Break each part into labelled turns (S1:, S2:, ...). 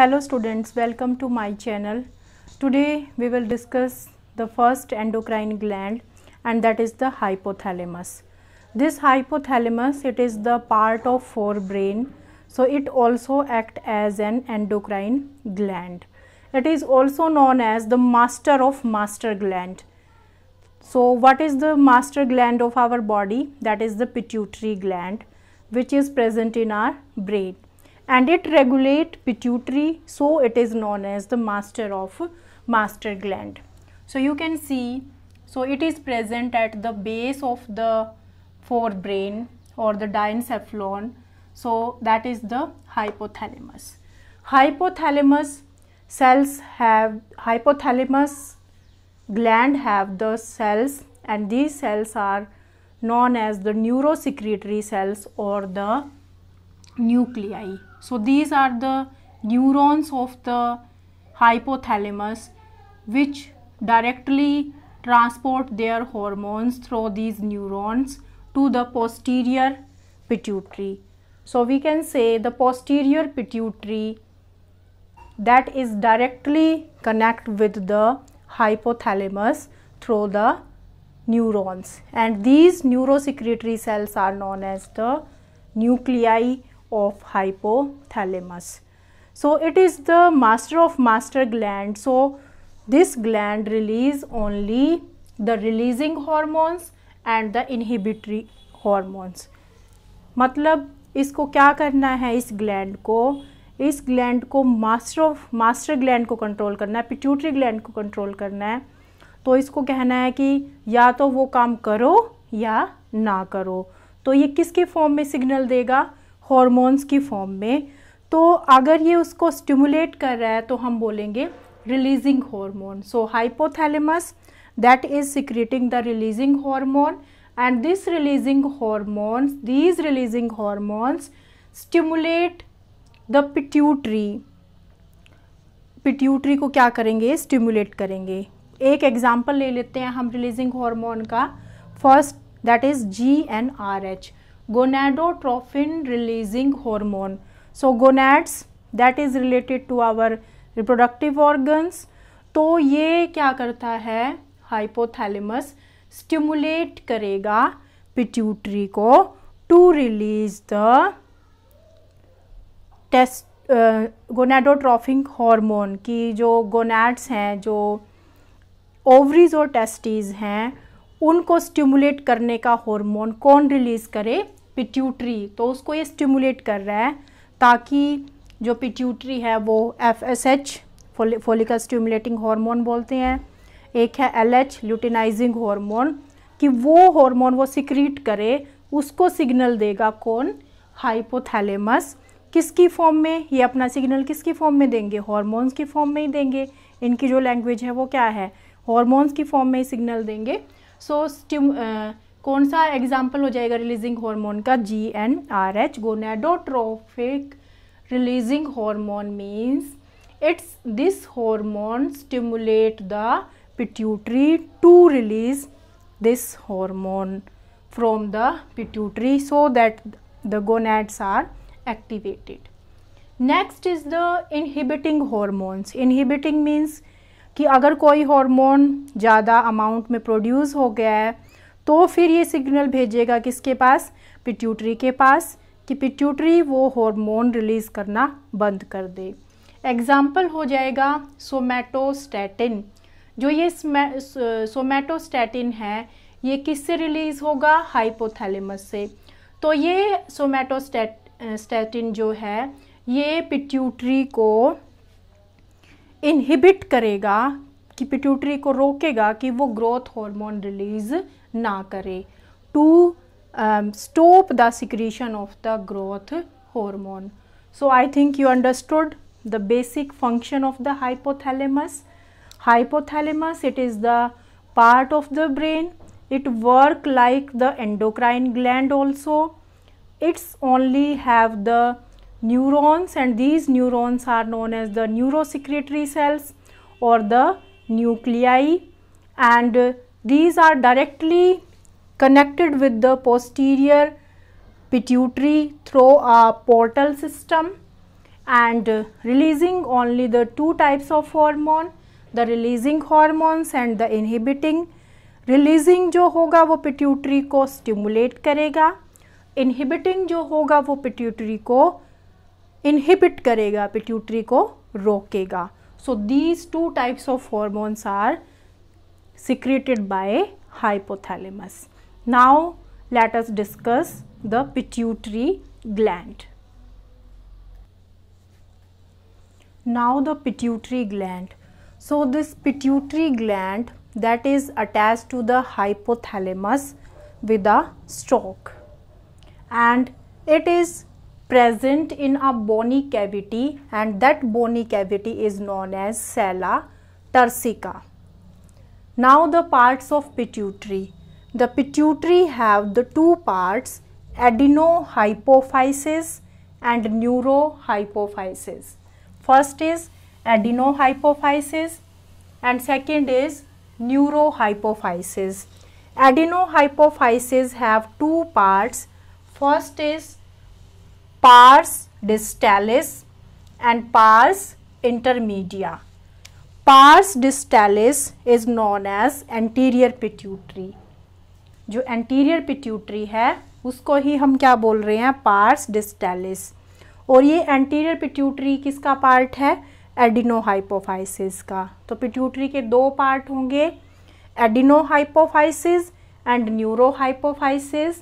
S1: Hello students, welcome to my channel. Today we will discuss the first endocrine gland and that is the hypothalamus. This hypothalamus, it is the part of forebrain. So it also act as an endocrine gland. It is also known as the master of master gland. So what is the master gland of our body? That is the pituitary gland which is present in our brain and it regulate pituitary so it is known as the master of master gland. So you can see so it is present at the base of the forebrain or the diencephalon so that is the hypothalamus. Hypothalamus cells have hypothalamus gland have the cells and these cells are known as the neurosecretory cells or the nuclei so these are the neurons of the hypothalamus which directly transport their hormones through these neurons to the posterior pituitary. So we can say the posterior pituitary that is directly connect with the hypothalamus through the neurons and these neurosecretory cells are known as the nuclei of hypothalamus. So, it is the master of master gland. So, this gland release only the releasing hormones and the inhibitory hormones. matlab isko kya karna hai is gland ko इस gland को master of master gland को control करना है pituitary gland को control करना है तो इसको कहना है कि या तो वो काम करो या ना करो तो ये किसके फॉर्म में सिग्नल देगा हॉर्मोन्स की फॉर्म में तो अगर ये उसको स्टिमुलेट कर रहा है तो हम बोलेंगे releasing hormone so hypothalamus that is secreting the releasing hormone and this releasing hormones these releasing hormones stimulate the pituitary pituitary को क्या करेंगे स्टिमुलेट करेंगे एक एग्जाम्पल ले लेते हैं हम रिलीजिंग हॉर्मोन का first that is G N R H gonadotrophin releasing hormone so gonads that is related to our reproductive organs तो ये क्या करता है हाइपोथैलेमस स्टिमुलेट करेगा पिट्यूटरी को to release the test gonadotrophin hormone की जो गोनाड्स हैं जो ओवरीज और टेस्टीज हैं उनको स्टिमुलेट करने का हॉर्मोन कौन रिलीज़ करे पिट्यूटरी तो उसको ये स्टिमुलेट कर रहा है ताकि जो पिट्यूटरी है वो F S H follicle stimulating hormone बोलते हैं एक है एल एच ल्यूटिनाइजिंग हॉर्मोन कि वो हॉर्मोन वो सिक्रीट करे उसको सिग्नल देगा कौन हाइपोथैलेमस किसकी फॉर्म में ये अपना सिग्नल किसकी फॉर्म में देंगे हॉर्मोन्स की फॉर्म में ही देंगे इनकी जो लैंग्वेज है वो क्या है हॉर्मोन्स की फॉर्म में ही सिग्नल देंगे सो so, स्टिम कौन सा एग्जाम्पल हो जाएगा रिलीजिंग हॉर्मोन का G N R H gonadotrophic releasing hormone means it's this hormone stimulate the pituitary to release this hormone from the pituitary so that the gonads are activated next is the inhibiting hormones inhibiting means कि अगर कोई hormone ज़्यादा amount में produce हो गया है तो फिर ये सिग्नल भेजेगा किसके पास पिट्यूटरी के पास कि पिट्यूटरी वो हार्मोन रिलीज़ करना बंद कर दे एग्ज़ाम्पल हो जाएगा सोमेटोस्टैटिन जो ये सोमेटोस्टैटिन है ये किससे रिलीज़ होगा हाइपोथैलेमस से तो ये सोमेटोस्टैट जो है ये पिट्यूटरी को इनहिबिट करेगा कि पिट्यूटरी को रोकेगा कि वो ग्रोथ हार्मोन रिलीज़ ना करे to um, stop the secretion of the growth hormone. So, I think you understood the basic function of the hypothalamus. Hypothalamus, it is the part of the brain. It work like the endocrine gland also. It's only have the neurons and these neurons are known as the neurosecretory cells or the nuclei and these are directly connected with the posterior pituitary through a portal system and uh, releasing only the two types of hormone the releasing hormones and the inhibiting releasing जो होगा वो pituitary को stimulate करेगा inhibiting जो होगा वो pituitary को inhibit करेगा pituitary को रोकेगा so these two types of hormones are secreted by hypothalamus. Now let us discuss the pituitary gland. Now the pituitary gland. So this pituitary gland that is attached to the hypothalamus with a stalk and it is present in a bony cavity and that bony cavity is known as sella tersica. Now the parts of pituitary. The pituitary have the two parts adenohypophysis and neurohypophysis. First is adenohypophysis and second is neurohypophysis. Adenohypophysis have two parts. First is pars distalis and pars intermedia. Pars distalis is known as anterior pituitary जो anterior pituitary है उसको ही हम क्या बोल रहे हैं pars distalis और ये एंटीरियर पिट्यूटरी किसका पार्ट है एडिनोहाइपोफाइसिस का तो पिट्यूटरी के दो पार्ट होंगे एडिनोहाइपोफाइसिस एंड न्यूरोहाइपोफाइसिस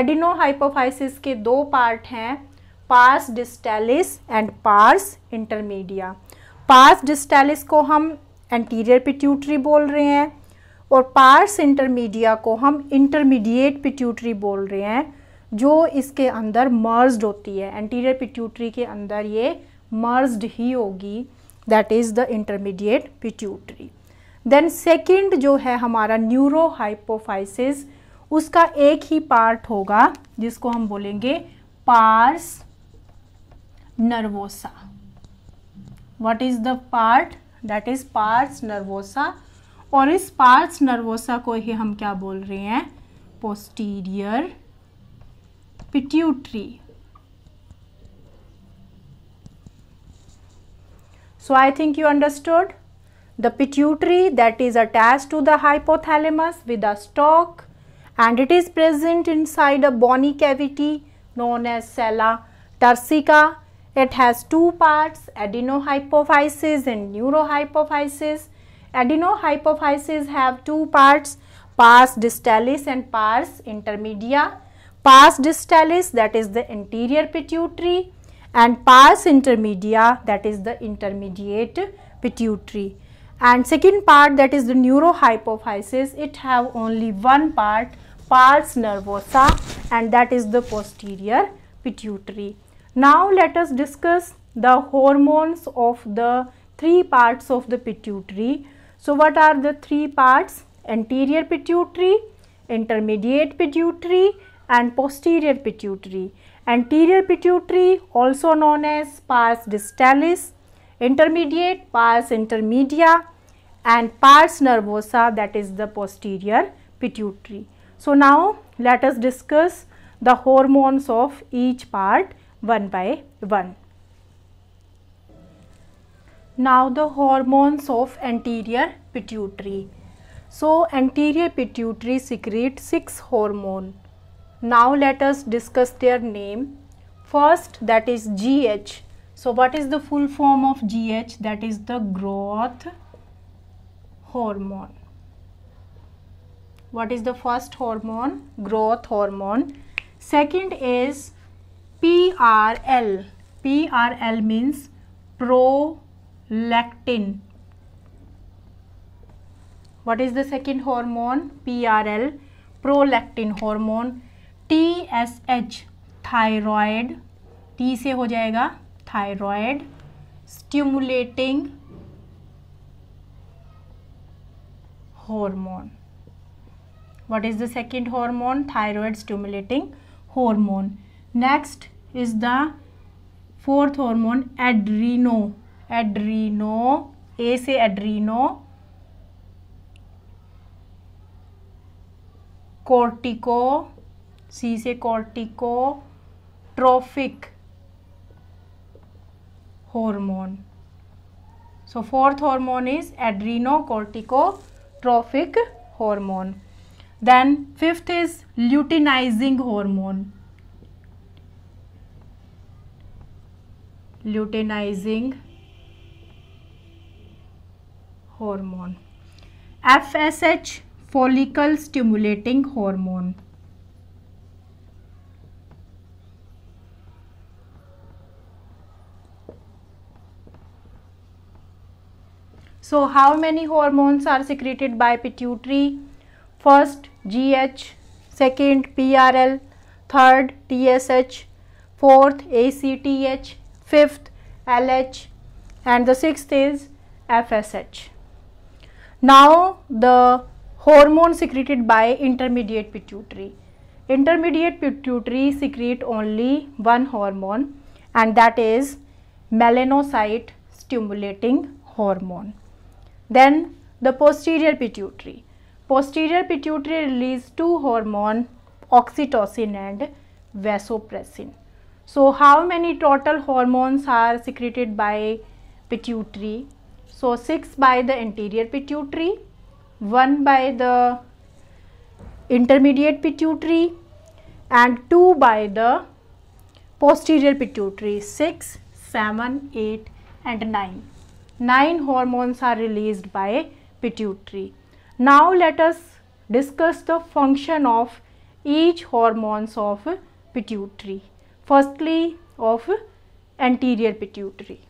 S1: एडिनोहाइपोफाइसिस के दो पार्ट हैं pars distalis and pars intermedia pars distalis को हम एंटीरियर पिट्यूटरी बोल रहे हैं और पार्स इंटरमीडिया को हम इंटरमीडिएट पिट्यूटरी बोल रहे हैं जो इसके अंदर मर्ज्ड होती है एंटीरियर पिट्यूटरी के अंदर ये मर्ज्ड ही होगी that is the intermediate pituitary then second जो है हमारा न्यूरो हाइपोफाइसिस उसका एक ही पार्ट होगा जिसको हम बोलेंगे pars nervosa what is the part that is parts nervosa और इस पार्ट्स नर्वोसा को ही हम क्या बोल रहे हैं posterior pituitary so i think you understood the pituitary that is attached to the hypothalamus with a stalk and it is present inside a bony cavity known as sella tersica It has two parts adenohypophysis and neurohypophysis. Adenohypophysis have two parts pars distalis and pars intermedia. Pars distalis that is the anterior pituitary and pars intermedia that is the intermediate pituitary. And second part that is the neurohypophysis it have only one part pars nervosa and that is the posterior pituitary. Now let us discuss the hormones of the three parts of the pituitary. So what are the three parts? Anterior pituitary, intermediate pituitary and posterior pituitary. Anterior pituitary also known as pars distalis, intermediate pars intermedia and pars nervosa that is the posterior pituitary. So now let us discuss the hormones of each part one by one. Now the hormones of anterior pituitary. So anterior pituitary secretes six hormone. Now let us discuss their name. First that is GH. So what is the full form of GH? That is the growth hormone. What is the first hormone? Growth hormone. Second is PRL. PRL means prolactin. What is the second hormone? PRL, prolactin hormone. TSH, thyroid. se ho jayega. thyroid. Stimulating hormone. What is the second hormone? Thyroid stimulating hormone. Next is the fourth hormone adreno. Adreno. A C adreno. Cortico. C C से cortico. Trophic hormone. So fourth hormone is adrenocorticotrophic hormone. Then fifth is luteinizing hormone. luteinizing hormone FSH follicle stimulating hormone So how many hormones are secreted by pituitary? First GH, second PRL, third TSH, fourth ACTH, fifth LH and the sixth is FSH. Now the hormone secreted by intermediate pituitary. Intermediate pituitary secrete only one hormone and that is melanocyte stimulating hormone. Then the posterior pituitary. Posterior pituitary release two hormone oxytocin and vasopressin. So how many total hormones are secreted by pituitary? So 6 by the anterior pituitary, 1 by the intermediate pituitary and 2 by the posterior pituitary 6, 7, 8 and 9. 9 hormones are released by pituitary. Now let us discuss the function of each hormones of pituitary. Firstly, of anterior pituitary.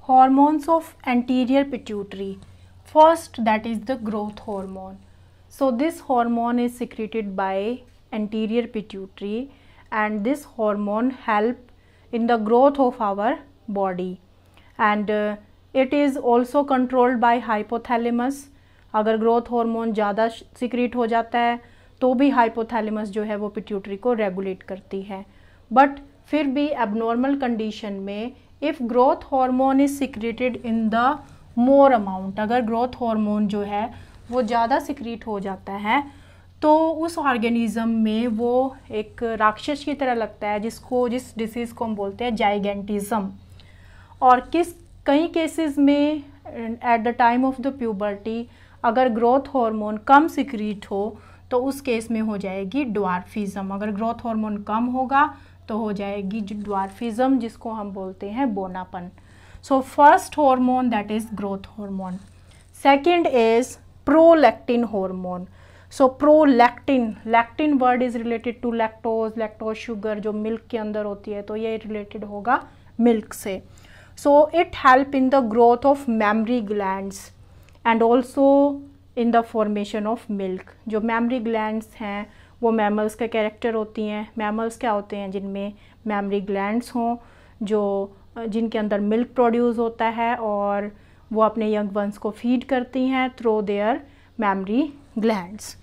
S1: Hormones of anterior pituitary. First, that is the growth hormone. So, this hormone is secreted by anterior pituitary and this hormone help in the growth of our body and uh, it is also controlled by hypothalamus अगर growth hormone ज़्यादा secrete हो तो भी hypothalamus जो है वो pituitary को regulate करती है बट फिर भी एबनॉर्मल कंडीशन में if growth hormone is secreted in the more amount अगर ग्रोथ हार्मोन जो है वो ज़्यादा सिक्रीट हो जाता है तो उस ऑर्गेनिज़म में वो एक राक्षस की तरह लगता है जिसको जिस डिसीज़ को हम बोलते हैं जाइगेंटिज्म और किस कई केसेस में at the time of the puberty अगर ग्रोथ हार्मोन कम सिक्रीट हो तो उस केस में हो जाएगी ड्वार्फिज़म अगर ग्रोथ हार्मोन कम होगा तो हो जाएगी ड्वार्फिज़म जिसको हम बोलते हैं बोनापन so first hormone that is growth hormone second is prolactin hormone so prolactin lactin word is related to lactose lactose sugar जो मिल्क के अंदर होती है तो ये रिलेटेड होगा मिल्क से so it help in the growth of mammary gland and also in the formation of milk जो मेमरी ग्लैंड्स हैं वो मैमल्स का कैरेक्टर होती हैं मैमल्स क्या होते हैं जिनमें मेमरी ग्लैंड्स हों जो जिनके अंदर मिल्क प्रोड्यूस होता है और वो अपने यंग वंस को फीड करती हैं through their mammary glands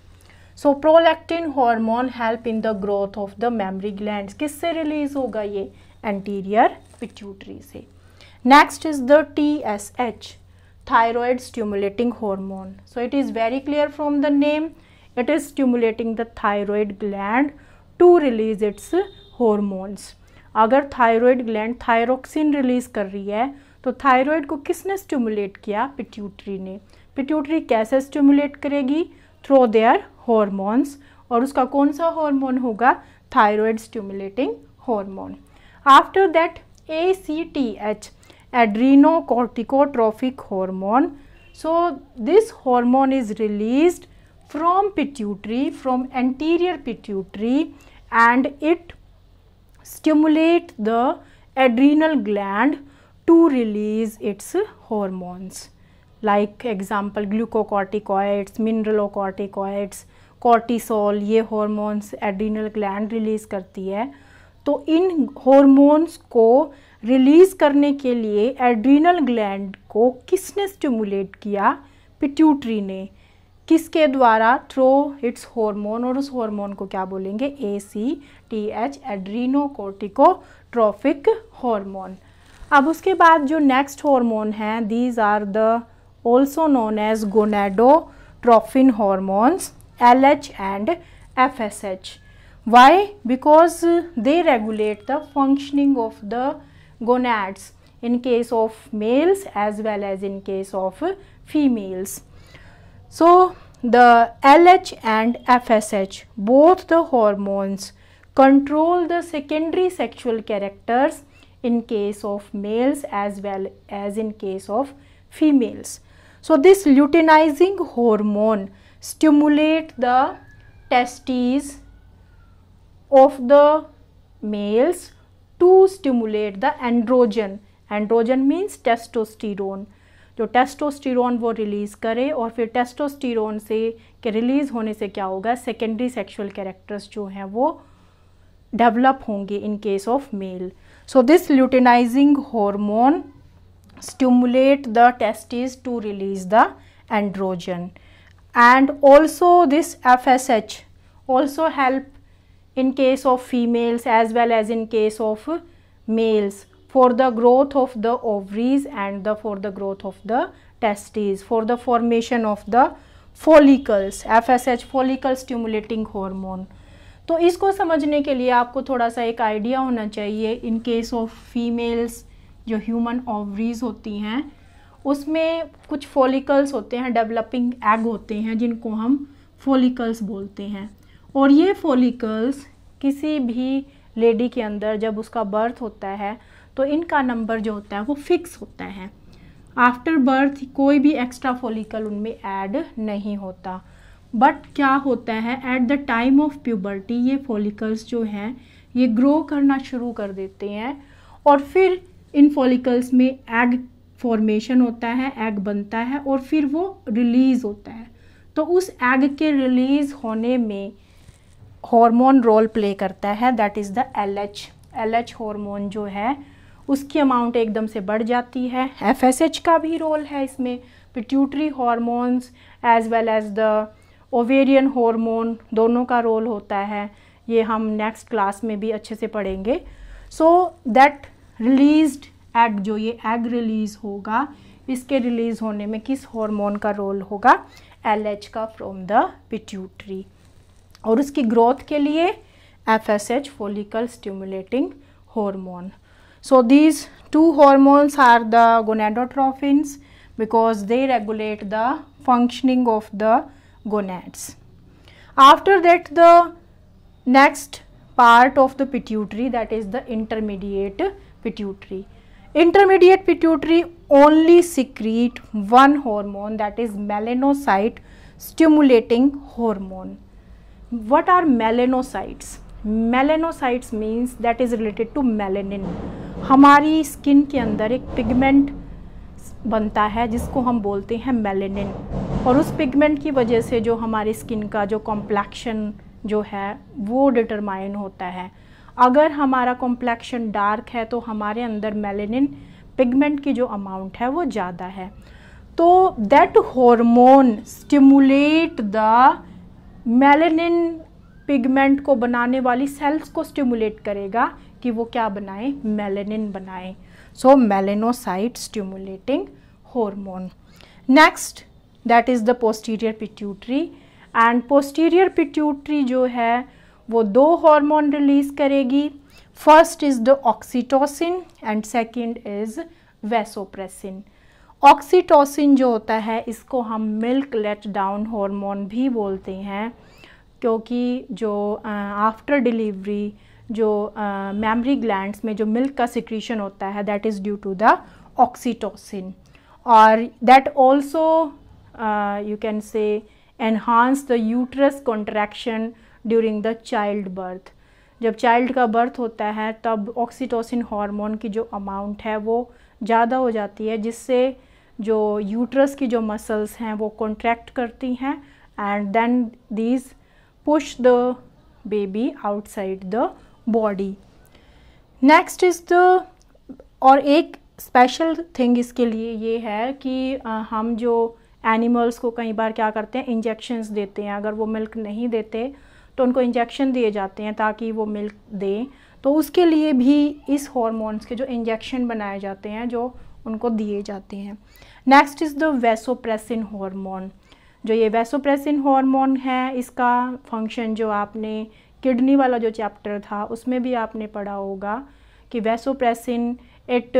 S1: so prolactin hormone help in the growth of the mammary glands किससे रिलीज़ होगा ये एंटीरियर पिट्यूटरी से next is the T S H thyroid stimulating hormone. So it is very clear from the name. It is stimulating the thyroid gland to release its hormones. अगर thyroid gland thyroxine release कर रही है तो thyroid को किसने stimulate किया pituitary ने pituitary कैसे स्टिमुलेट करेगी थ्रो देयर हॉर्मोन्स और उसका कौन सा हार्मोन होगा thyroid stimulating hormone after that A C T H adrenocorticotrophic hormone so this hormone is release from pituitary from anterior pituitary and it stimulate the adrenal gland to release its hormones like example glucocorticoids mineralocorticoids cortisol ये hormones adrenal gland release करती है तो इन hormones को release करने के लिए adrenal gland को किसने स्टिमुलेट किया पिट्यूटरी ने किसके द्वारा थ्रो इट्स हार्मोन और उस हार्मोन को क्या बोलेंगे A C T H adrenocorticotrophic hormone अब उसके बाद जो नेक्स्ट हार्मोन हैं these are the also known as gonadotrophin hormones L H and F S H why because they regulate the functioning of the gonads in case of males as well as in case of females. So, the LH and FSH both the hormones control the secondary sexual characters in case of males as well as in case of females. So, this luteinizing hormone stimulate the testes of the males to stimulate the androgen androgen means testosterone जो testosterone वो release करे और फिर testosterone से के release होने से क्या होगा सेकेंडरी सेक्शुअल कैरेक्टर्स जो हैं वो डेवलप होंगे in case of male so this luteinizing hormone stimulate the testis to release the androgen and also this F S H also help in case of females as well as in case of males for the growth of the ovaries and the for the growth of the testes for the formation of the follicles FSH follicle stimulating hormone तो इसको समझने के लिए आपको थोड़ा सा एक idea होना चाहिए इन केस ऑफ फीमेल्स जो ह्यूमन ओवरीज होती हैं उसमें कुछ फॉलिकल्स होते हैं डेवलपिंग एग होते हैं जिनको हम फॉलिकल्स बोलते हैं और ये फॉलिकल्स किसी भी लेडी के अंदर जब उसका बर्थ होता है तो इनका नंबर जो होता है वो फिक्स होता है आफ्टर बर्थ कोई भी एक्स्ट्रा फॉलिकल उनमें ऐड नहीं होता बट क्या होता है at the time of puberty ये फॉलिकल्स जो हैं ये ग्रो करना शुरू कर देते हैं और फिर इन फॉलिकल्स में एग फॉर्मेशन होता है एग बनता है और फिर वो रिलीज़ होता है तो उस एग के रिलीज़ होने में हार्मोन रोल प्ले करता है that is the L H L H hormone जो है उसकी अमाउंट एकदम से बढ़ जाती है एफ एस एच का भी रोल है इसमें pituitary hormones as well as the ovarian hormone दोनों का रोल होता है ये हम नेक्स्ट क्लास में भी अच्छे से पढ़ेंगे सो दैट रिलीज्ड एग जो ये एग रिलीज़ होगा इसके रिलीज़ होने में किस हार्मोन का रोल होगा एल एच का फ्रॉम द पिट्यूटरी और उसकी ग्रोथ के लिए F S H follicle stimulating hormone so these two hormones are the gonadotrophins because they regulate the functioning of the gonads after that the next part of the pituitary that is the intermediate pituitary intermediate pituitary only secrete one hormone that is melanocyte stimulating hormone what are melanocytes melanocytes means that is related to melanin हमारी skin के अंदर एक pigment बनता है जिसको हम बोलते हैं मेलेनिन और उस पिगमेंट की वजह से जो हमारी स्किन का जो कॉम्प्लेक्शन जो है वो डिटरमाइन होता है अगर हमारा कॉम्प्लेक्शन डार्क है तो हमारे अंदर मेलेनिन पिगमेंट की जो अमाउंट है वो ज़्यादा है तो that hormone stimulate the melanin pigment को बनाने वाली सेल्स को स्टिमुलेट करेगा कि वो क्या बनाएं मेलेनिन बनाएं so melanocyte stimulating hormone next that is the posterior pituitary and posterior pituitary जो है वो दो हार्मोन रिलीज़ करेगी first is the oxytocin and second is vasopressin oxytocin जो होता है इसको हम मिल्क लेट डाउन हॉर्मोन भी बोलते हैं क्योंकि जो आफ्टर डिलीवरी जो मेमरी ग्लैंड्स में जो मिल्क का सिक्रीशन होता है that is due to the oxytocin और that also you can say enhance the uterus contraction during the child birth जब चाइल्ड का बर्थ होता है तब ऑक्सीटोसिन हार्मोन की जो अमाउंट है वो ज़्यादा हो जाती है जिससे जो यूट्रस की जो मसल्स हैं वो कॉन्ट्रैक्ट करती हैं and then these push the baby outside the body next is the और एक स्पेशल थिंग इसके लिए ये है कि आ, हम जो एनिमल्स को कई बार क्या करते हैं इंजेक्शंस देते हैं अगर वो मिल्क नहीं देते तो उनको इंजेक्शन दिए जाते हैं ताकि वो मिल्क दें तो उसके लिए भी इस हॉर्मोन्स के जो इंजेक्शन बनाए जाते हैं जो उनको दिए जाते हैं next is the vasopressin hormone जो ये वेसोप्रेसिन हार्मोन है इसका फंक्शन जो आपने किडनी वाला जो चैप्टर था उसमें भी आपने पढ़ा होगा कि वेसोप्रेसिन इट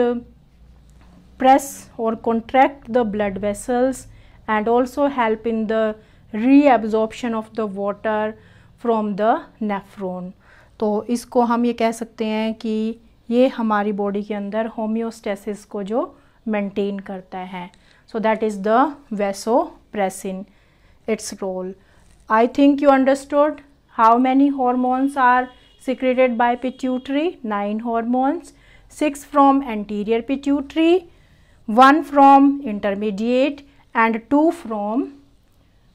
S1: प्रेस और contract the blood vessels and also help in the reabsorption of the water from the nephron तो इसको हम ये कह सकते हैं कि ये हमारी बॉडी के अंदर होम्योस्टेसिस को जो मेंटेन करता है So, that is the vasopressin, its role. I think you understood how many hormones are secreted by pituitary, 9 hormones, 6 from anterior pituitary, 1 from intermediate and 2 from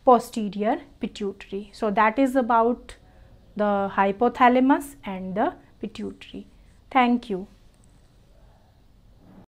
S1: posterior pituitary. So, that is about the hypothalamus and the pituitary. Thank you.